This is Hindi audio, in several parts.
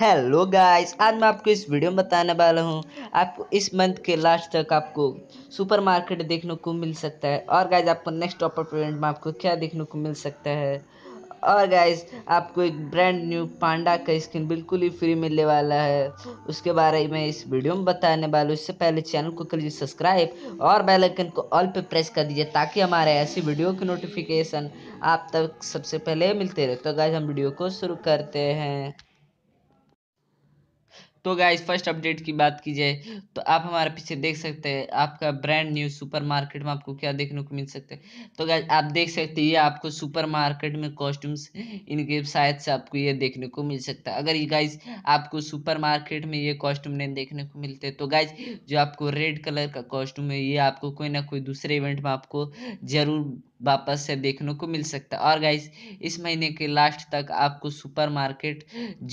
हेलो गाइस आज मैं आपको इस वीडियो में बताने वाला हूँ आपको इस मंथ के लास्ट तक आपको सुपर मार्केट देखने को मिल सकता है और गाइस आपको नेक्स्ट अपॉर्चुनिटी में आपको क्या देखने को मिल सकता है और गाइस आपको एक ब्रांड न्यू पांडा का स्किन बिल्कुल ही फ्री मिलने वाला है उसके बारे में इस वीडियो में बताने वाला हूँ इससे पहले चैनल को कर लीजिए सब्सक्राइब और बेल आइकन को ऑल पे प्रेस कर दीजिए ताकि हमारे ऐसी वीडियो की नोटिफिकेशन आप तक सबसे पहले मिलते रहे तो गाइस हम वीडियो को शुरू करते हैं तो गाइज फर्स्ट अपडेट की बात की जाए तो आप हमारे पीछे देख सकते हैं आपका ब्रांड न्यू सुपर मार्केट में आपको क्या देखने को मिल सकता है तो गाइज आप देख सकते हैं ये आपको सुपर मार्केट में कॉस्ट्यूम्स इनके शायद से आपको ये देखने को मिल सकता है अगर ये गाइज आपको सुपर मार्केट में ये कॉस्ट्यूम नहीं देखने को मिलते तो गाइज जो आपको रेड कलर का कॉस्ट्यूम है ये आपको कोई ना कोई दूसरे इवेंट में आपको जरूर वापस से देखने को मिल सकता है और गाइस इस महीने के लास्ट तक आपको सुपर मार्केट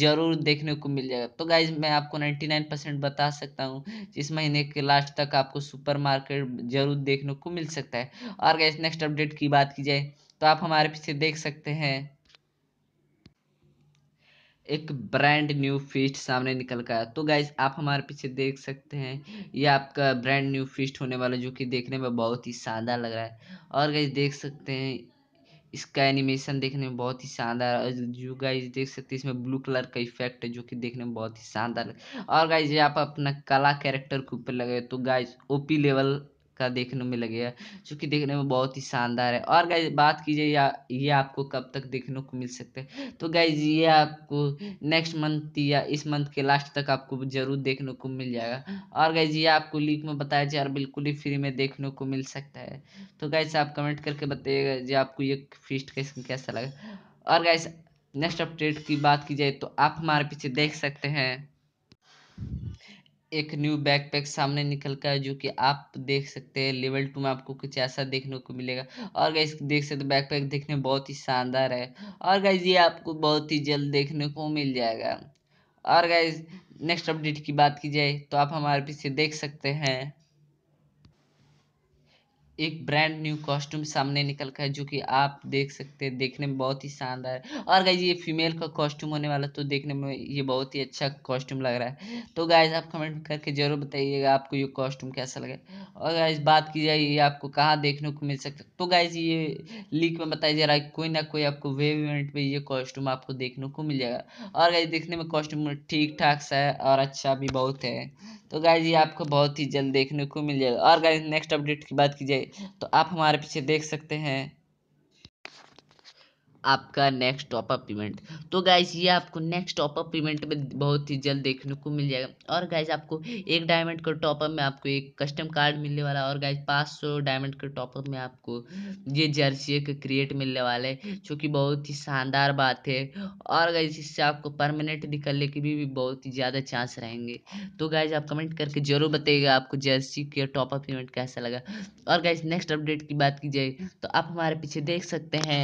जरूर देखने को मिल जाएगा तो गाइस मैं आपको 99 परसेंट बता सकता हूँ इस महीने के लास्ट तक आपको सुपर मार्केट जरूर देखने को मिल सकता है और गाइस नेक्स्ट अपडेट की बात की जाए तो आप हमारे पीछे देख सकते हैं एक ब्रांड न्यू फीस्ट सामने निकल का तो गाइज आप हमारे पीछे देख सकते हैं ये आपका ब्रांड न्यू फीस्ट होने वाला जो कि देखने में बहुत ही शानदार लग रहा है और गाइज देख सकते हैं इसका एनिमेशन देखने में बहुत ही शानदार जो गाइज देख सकते हैं इसमें ब्लू कलर का इफेक्ट है जो कि देखने में बहुत ही शानदार और गाइज आप अपना कला कैरेक्टर के ऊपर लगे तो गाइज ओपी लेवल का देखने में लगेगा जो कि देखने में बहुत ही शानदार है और गाइज बात कीजिए या ये आपको कब तक देखने को मिल सकता है तो गाइज ये आपको नेक्स्ट मंथ या इस मंथ के लास्ट तक आपको जरूर देखने को मिल जाएगा और गाइज ये आपको लीक में बताया जाए और बिल्कुल ही फ्री में देखने को मिल सकता है तो गाइज आप कमेंट करके बताइएगा जी आपको ये फीस्ट कैसा लगा और गाइज नेक्स्ट अपडेट की बात की जाए तो आप हमारे पीछे देख सकते हैं एक न्यू बैकपैक सामने निकल का है जो कि आप देख सकते हैं लेवल टू में आपको कुछ ऐसा देखने को मिलेगा और गाइज देख सकते बैकपैक देखने बहुत ही शानदार है और गाइज ये आपको बहुत ही जल्द देखने को मिल जाएगा और गाइज नेक्स्ट अपडेट की बात की जाए तो आप हमारे पीछे देख सकते हैं एक ब्रांड न्यू कॉस्ट्यूम सामने निकल का है जो कि आप देख सकते हैं देखने में बहुत ही शानदार है और गाइज ये फीमेल का कॉस्ट्यूम होने वाला तो देखने में ये बहुत ही अच्छा कॉस्ट्यूम लग रहा है तो गाइज आप कमेंट करके ज़रूर बताइएगा आपको ये कॉस्ट्यूम कैसा लगे और गाइज बात की जाए ये आपको कहाँ देखने को मिल सकता तो गाइज ये लीक में बताया जा रहा है कोई ना कोई आपको वेब इवेंट में ये कॉस्ट्यूम आपको देखने को मिल जाएगा और गाइज देखने में कॉस्ट्यूम ठीक ठाक सा है और अच्छा भी बहुत है तो गाइज ये आपको बहुत ही जल्द देखने को मिल जाएगा और गाइज नेक्स्ट अपडेट की बात की जाए तो आप हमारे पीछे देख सकते हैं आपका नेक्स्ट टॉपअप इवेंट तो गाइज ये आपको नेक्स्ट टॉपअप इवेंट में बहुत ही जल्द देखने को मिल जाएगा और गाइज आपको एक डायमंड का टॉपअप में आपको एक कस्टम कार्ड मिलने वाला और गाइज पाँच सौ डायमंड के टॉपअप में आपको ये जर्सी एक क्रिएट मिलने वाला है जो कि बहुत ही शानदार बात है और गाइज इससे आपको परमानेंट निकलने के भी, भी बहुत ही ज़्यादा चांस रहेंगे तो गाइज आप कमेंट करके जरूर बताइएगा आपको जर्सी के टॉपअप इवेंट कैसा लगा और गाइज नेक्स्ट अपडेट की बात की जाए तो आप हमारे पीछे देख सकते हैं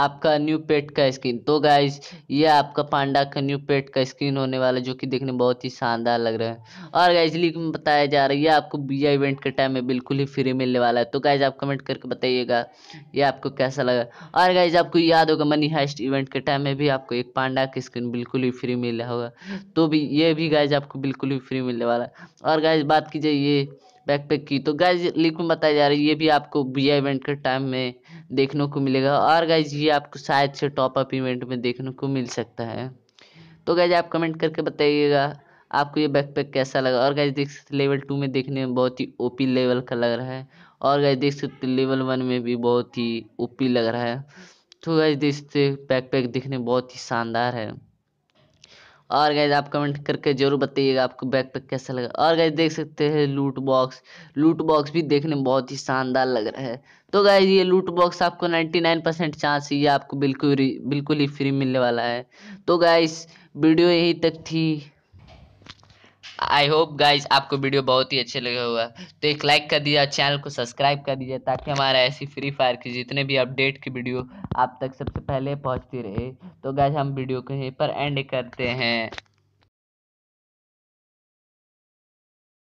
आपका न्यू पेट का स्किन तो गाइज ये आपका पांडा का न्यू पेट का स्किन होने वाला है जो कि देखने में बहुत ही शानदार लग रहा है और गाइज लीक में बताया जा रहा है ये आपको बीआई इवेंट के टाइम में बिल्कुल ही फ्री मिलने वाला है तो गाइज आप कमेंट करके बताइएगा ये आपको कैसा लगा और गाइज आपको याद होगा मनी हाइस्ट इवेंट के टाइम में भी आपको एक पांडा की स्किन बिल्कुल ही फ्री मिला होगा तो भी ये भी गाइज आपको बिल्कुल ही फ्री मिलने वाला है और गाइज बात कीजिए ये बैकपैक की तो गाइज लिंक में बताई जा रही है ये भी आपको बी इवेंट के टाइम में देखने को मिलेगा और गाइज ये आपको शायद से टॉप अप इवेंट में देखने को मिल सकता है तो गाइज आप कमेंट करके बताइएगा आपको ये बैकपैक कैसा लगा और गाइज देख सकते लेवल टू में देखने में बहुत ही ओ लेवल का लग रहा है और गाइज देख सकते लेवल वन में भी बहुत ही ओ लग रहा है तो गाइज देख सकते बैकपैक देखने बहुत ही शानदार है और गैज आप कमेंट करके जरूर बताइएगा आपको बैकपैक कैसा लगा और गैज देख सकते हैं लूट बॉक्स लूट बॉक्स भी देखने में बहुत ही शानदार लग रहा है तो गैज ये लूट बॉक्स आपको 99 परसेंट चांस ये आपको बिल्कुल बिल्कुल ही फ्री मिलने वाला है तो गैस वीडियो यही तक थी आई होप गाइज आपको वीडियो बहुत ही अच्छे लगे होगा तो एक लाइक कर दीजिए और चैनल को सब्सक्राइब कर दीजिए ताकि हमारा ऐसी फ्री फायर की जितने भी अपडेट की वीडियो आप तक सबसे पहले पहुंचती रहे तो गैस हम वीडियो को यहीं पर एंड करते हैं